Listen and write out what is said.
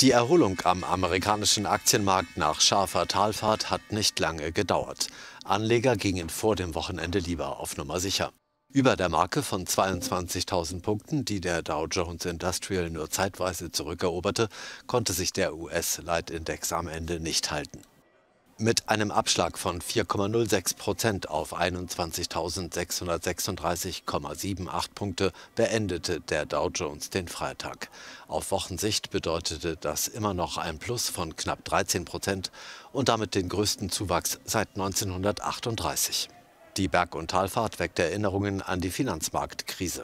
Die Erholung am amerikanischen Aktienmarkt nach scharfer Talfahrt hat nicht lange gedauert. Anleger gingen vor dem Wochenende lieber auf Nummer sicher. Über der Marke von 22.000 Punkten, die der Dow Jones Industrial nur zeitweise zurückeroberte, konnte sich der US-Leitindex am Ende nicht halten mit einem Abschlag von 4,06 Prozent auf 21.636,78 Punkte beendete der Dow Jones den Freitag. Auf Wochensicht bedeutete das immer noch ein Plus von knapp 13 Prozent und damit den größten Zuwachs seit 1938. Die Berg- und Talfahrt weckt Erinnerungen an die Finanzmarktkrise.